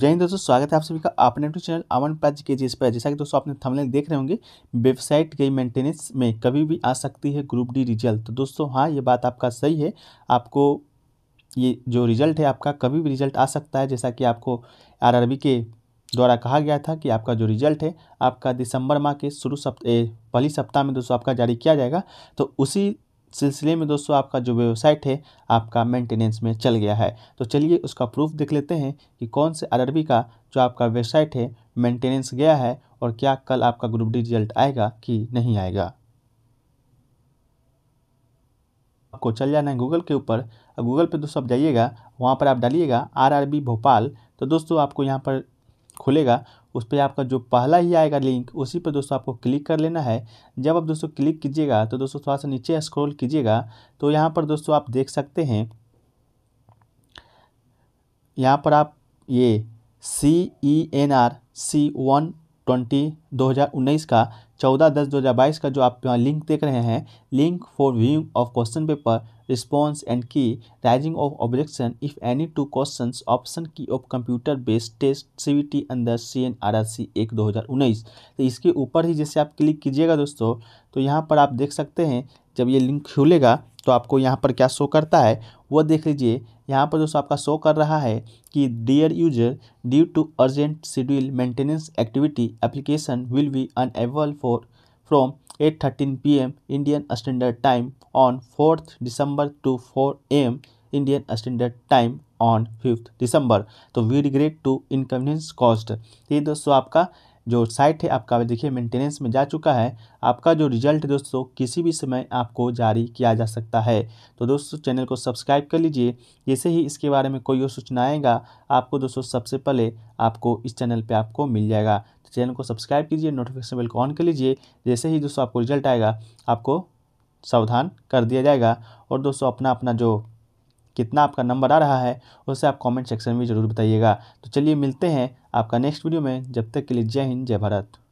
जय हिंद दोस्तों स्वागत है आप सभी का अपने यूट्यूब चैनल अमन प्राज के जी पर जैसा कि दोस्तों आपने थमले देख रहे होंगे वेबसाइट के मेंटेनेंस में कभी भी आ सकती है ग्रुप डी रिजल्ट तो दोस्तों हाँ ये बात आपका सही है आपको ये जो रिजल्ट है आपका कभी भी रिजल्ट आ सकता है जैसा कि आपको आर के द्वारा कहा गया था कि आपका जो रिजल्ट है आपका दिसंबर माह के शुरू सप्ताह पहली सप्ताह में दोस्तों आपका जारी किया जाएगा तो उसी सिलसिले में दोस्तों आपका जो वेबसाइट है आपका मेंटेनेंस में चल गया है तो चलिए उसका प्रूफ देख लेते हैं कि कौन से आर का जो आपका वेबसाइट है मेंटेनेंस गया है और क्या कल आपका ग्रुप डी रिजल्ट आएगा कि नहीं आएगा आपको चल जाना है गूगल के ऊपर गूगल पे दोस्तों आप जाइएगा वहाँ पर आप डालिएगा आर भोपाल तो दोस्तों आपको यहाँ पर खुलेगा उस पर आपका जो पहला ही आएगा लिंक उसी पर दोस्तों आपको क्लिक कर लेना है जब आप दोस्तों क्लिक कीजिएगा तो दोस्तों थोड़ा सा नीचे स्क्रॉल कीजिएगा तो यहाँ पर दोस्तों आप देख सकते हैं यहाँ पर आप ये C E N R C one twenty उन्नीस का चौदह दस बाईस का जो आप लिंक देख रहे हैं link for viewing of question paper response and key raising of objection if any to question option key of computer based test C B T अंदर C N R R C एक दो हज़ार उन्नीस तो इसके ऊपर ही जैसे आप क्लिक कीजिएगा दोस्तों तो यहाँ पर आप देख सकते हैं जब ये लिंक खुलेगा तो आपको यहाँ पर क्या शो करता है वो देख लीजिए यहाँ पर दोस्तों आपका शो कर रहा है कि dear user due to urgent schedule maintenance activity application will be unable for from 8:13 AM Indian standard time on fourth December to four AM Indian standard time on fifth December तो we regret to inconvenience cost ये दोस्तों आपका जो site है आपका देखिए maintenance में जा चुका है आपका जो रिजल्ट दोस्तों किसी भी समय आपको जारी किया जा सकता है तो दोस्तों चैनल को सब्सक्राइब कर लीजिए जैसे ही इसके बारे में कोई और सूचना आएगा आपको दोस्तों सबसे पहले आपको इस चैनल पर आपको मिल जाएगा तो चैनल को सब्सक्राइब कीजिए नोटिफिकेशन बिल को ऑन कर लीजिए जैसे ही दोस्तों आपको रिजल्ट आएगा आपको सावधान कर दिया जाएगा और दोस्तों अपना अपना जो कितना आपका नंबर आ रहा है उसे आप कमेंट सेक्शन में ज़रूर बताइएगा तो चलिए मिलते हैं आपका नेक्स्ट वीडियो में जब तक के लिए जय हिंद जय भारत